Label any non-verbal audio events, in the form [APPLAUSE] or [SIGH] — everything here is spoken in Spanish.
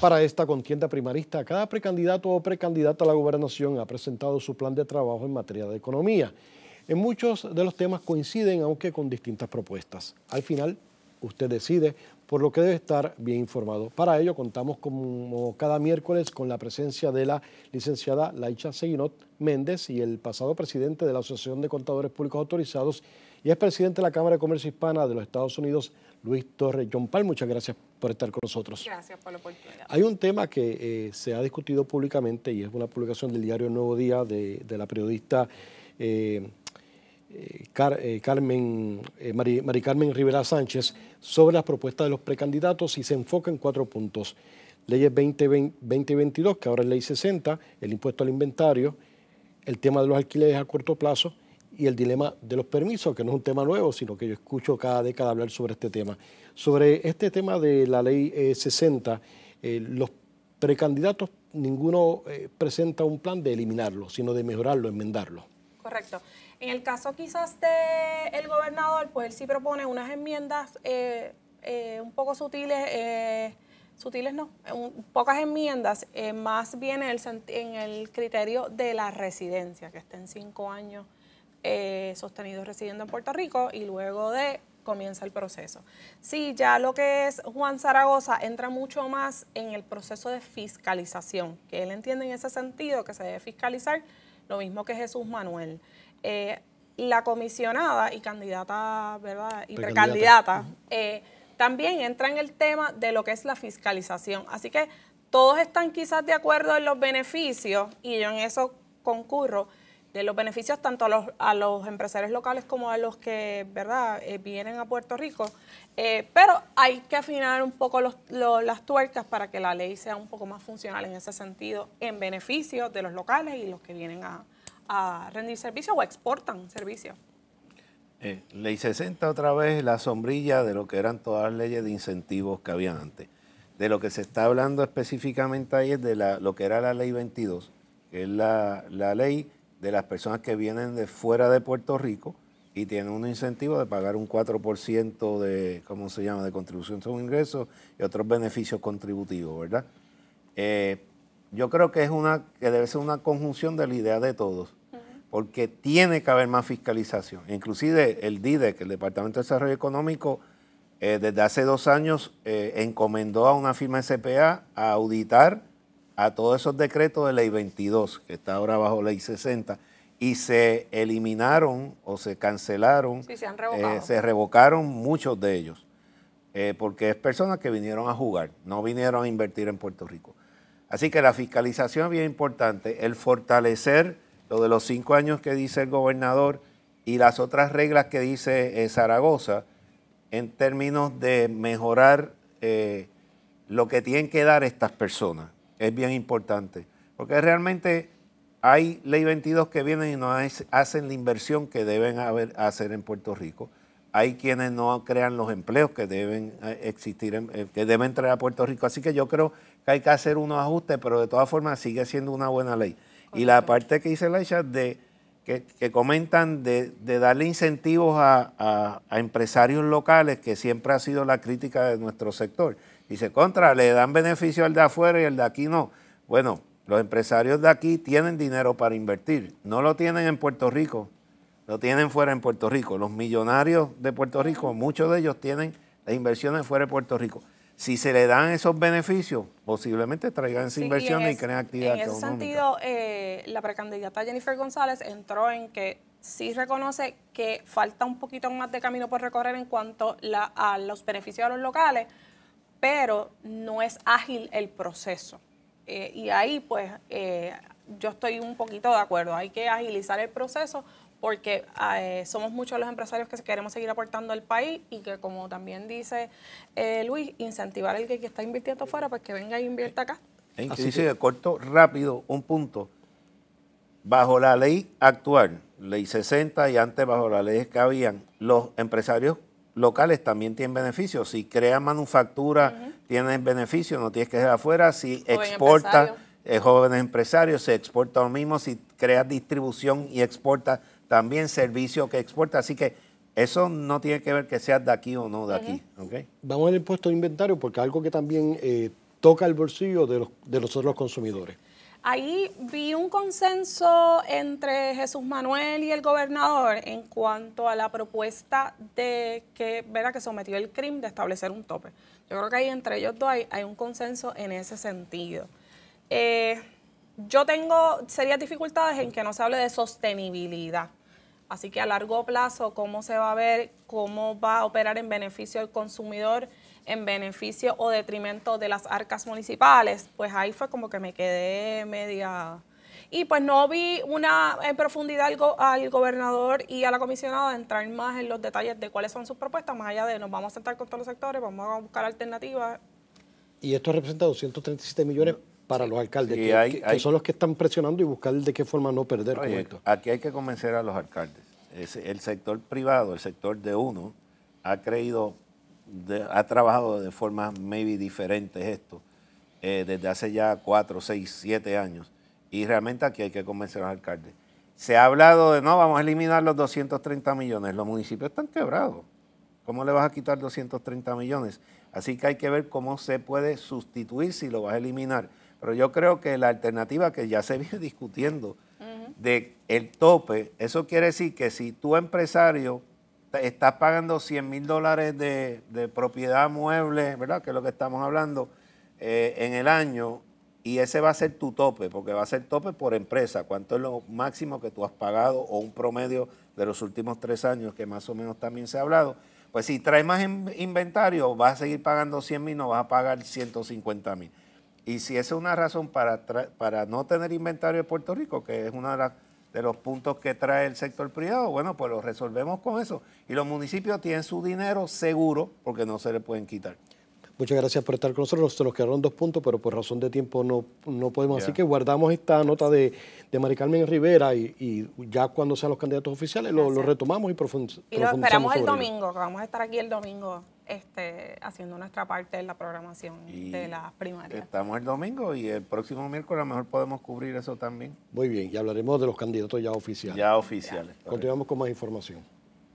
Para esta contienda primarista, cada precandidato o precandidata a la gobernación ha presentado su plan de trabajo en materia de economía. En muchos de los temas coinciden, aunque con distintas propuestas. Al final, usted decide, por lo que debe estar bien informado. Para ello, contamos como cada miércoles con la presencia de la licenciada Laicha Seguinot Méndez y el pasado presidente de la Asociación de Contadores Públicos Autorizados, y es presidente de la Cámara de Comercio Hispana de los Estados Unidos, Luis Torres. John Pal, muchas gracias por estar con nosotros. Gracias por la oportunidad. Hay un tema que eh, se ha discutido públicamente y es una publicación del diario Nuevo Día de, la periodista eh, eh, Carmen, Mari, Carmen Rivera Sánchez sobre las propuestas de los precandidatos y se enfoca en cuatro puntos. Leyes 2022, que ahora es ley 60, el impuesto al inventario, el tema de los alquileres a corto plazo, y el dilema de los permisos, que no es un tema nuevo, sino que yo escucho cada década hablar sobre este tema. Sobre este tema de la ley 60, eh, eh, los precandidatos, ninguno eh, presenta un plan de eliminarlo, sino de mejorarlo, enmendarlo. Correcto. En el caso quizás del el gobernador, pues él sí propone unas enmiendas un poco sutiles sutiles no, pocas enmiendas, más bien en el, en el criterio de la residencia, que en cinco años eh, sostenidos residiendo en Puerto Rico y luego de comienza el proceso. Sí, ya lo que es Juan Zaragoza entra mucho más en el proceso de fiscalización, que él entiende en ese sentido que se debe fiscalizar lo mismo que Jesús Manuel. Eh, la comisionada y candidata, ¿verdad? Y precandidata, eh, también entra en el tema de lo que es la fiscalización. Así que todos están quizás de acuerdo en los beneficios y yo en eso concurro, de los beneficios tanto a los, empresarios locales como a los que verdad eh, vienen a Puerto Rico. Eh, pero hay que afinar un poco las tuercas para que la ley sea un poco más funcional en ese sentido, en beneficio de los locales y los que vienen a, rendir servicios o exportan servicios. Eh, ley 60 otra vez la sombrilla de lo que eran todas las leyes de incentivos que habían antes. De lo que se está hablando específicamente ahí es de lo que era la ley 22, que es la, la ley de las personas que vienen de fuera de Puerto Rico y tienen un incentivo de pagar un 4% de, ¿cómo se llama?, de contribución sobre ingresos y otros beneficios contributivos, ¿verdad? Eh, yo creo que es una que debe ser una conjunción de la idea de todos, porque tiene que haber más fiscalización. Inclusive el DIDEC, el Departamento de Desarrollo Económico, eh, desde hace dos años eh, encomendó a una firma SPA a auditar a todos esos decretos de ley 22, que está ahora bajo ley 60, y se eliminaron o se cancelaron, eh, se, revocaron muchos de ellos, eh, porque es personas que vinieron a jugar, no vinieron a invertir en Puerto Rico. Así que la fiscalización es bien importante, el fortalecer lo de los cinco años que dice el gobernador y las otras reglas que dice eh, Zaragoza en términos de mejorar lo que tienen que dar estas personas es bien importante, porque realmente hay ley 22 que vienen y no hacen la inversión que deben haber, hacer en Puerto Rico. Hay quienes no crean los empleos que deben eh, existir, eh, que deben entrar a Puerto Rico. Así que yo creo que hay que hacer unos ajustes, pero de todas formas sigue siendo una buena ley. Y la parte que dice Laisha de que, comentan de, darle incentivos a, empresarios locales, que siempre ha sido la crítica de nuestro sector. Dice, contra, le dan beneficio al de afuera y el de aquí no. Bueno, los empresarios de aquí tienen dinero para invertir. No lo tienen en Puerto Rico, lo tienen fuera en Puerto Rico. Los millonarios de Puerto Rico, muchos de ellos tienen las inversiones fuera de Puerto Rico si se le dan esos beneficios, posiblemente traigan esa inversión y, creen actividad En ese sentido, eh, la precandidata Jennifer González entró en que sí reconoce que falta un poquito más de camino por recorrer en cuanto a los beneficios a los locales, pero no es ágil el proceso. Eh, y ahí, pues, eh, yo estoy un poquito de acuerdo. Hay que agilizar el proceso porque eh, somos muchos los empresarios que queremos seguir aportando al país y que como también dice eh, Luis, incentivar al que, está invirtiendo afuera, para pues que venga e invierta acá. Así sí, corto, rápido, un punto. Bajo la ley actual, ley 60 y antes bajo las leyes que habían, los empresarios locales también tienen beneficios. Si crean manufactura, tienen beneficios, no tienes que ir afuera. Si exportan, exporta, eh, jóvenes empresarios, se exporta lo mismo. Si crea distribución y exporta también servicios que exporta. Así que eso no tiene que ver que sea de aquí o no de aquí. Vamos al impuesto de inventario porque algo que también eh, toca el bolsillo de, los, de consumidores. Ahí vi un consenso entre Jesús Manuel y el gobernador en cuanto a la propuesta de que, ¿verdad? que sometió el crimen de establecer un tope. Yo creo que ahí entre ellos dos hay, hay un consenso en ese sentido. Eh, yo tengo serias dificultades en que no se hable de sostenibilidad. Así que a largo plazo, ¿cómo se va a ver? ¿Cómo va a operar en beneficio del consumidor? ¿En beneficio o detrimento de las arcas municipales? Pues ahí fue como que me quedé media... Y pues no vi una en profundidad al, al gobernador y a la comisionada entrar más en los detalles de cuáles son sus propuestas, más allá de nos vamos a sentar con todos los sectores, vamos a buscar alternativas. Y esto representa 237 millones para los alcaldes, que, son los que están presionando y buscar de qué forma no perder esto. Aquí hay que convencer a los alcaldes. el sector privado, el sector de uno, ha creído, ha trabajado de formas maybe diferentes esto eh, desde hace ya cuatro, seis, siete años. Y realmente aquí hay que convencer a los alcaldes. Se ha hablado de, no, vamos a eliminar los 230 millones. Los municipios están quebrados. ¿Cómo le vas a quitar 230 millones? Así que hay que ver cómo se puede sustituir si lo vas a eliminar pero yo creo que la alternativa que ya se [LAUGHS] viene discutiendo de el tope, eso quiere decir que si tu empresario estás pagando 100 mil dólares de, propiedad mueble, ¿verdad? Que es lo que estamos hablando eh, en el año, y ese va a ser tu tope, porque va a ser tope por empresa. ¿Cuánto es lo máximo que tú has pagado o un promedio de los últimos tres años, que más o menos también se ha hablado? Pues si traes más inventario, vas a seguir pagando 100 mil, no vas a pagar 150 mil. Y si esa es una razón para, para no tener inventario de Puerto Rico, que es uno de, de, los puntos que trae el sector privado, bueno, pues lo resolvemos con eso. Y los municipios tienen su dinero seguro porque no se le pueden quitar. Muchas gracias por estar con nosotros. Se nos quedaron dos puntos, pero por razón de tiempo no, no podemos. Así que guardamos esta nota de, de Mari Carmen Rivera y, ya cuando sean los candidatos oficiales lo, retomamos y profundizamos. Y lo esperamos el domingo, que vamos a estar aquí el domingo este, haciendo nuestra parte en la programación de las primarias. Estamos el domingo y el próximo miércoles a lo mejor podemos cubrir eso también. Muy bien, y hablaremos de los candidatos ya oficiales. Ya oficiales. Continuamos con más información.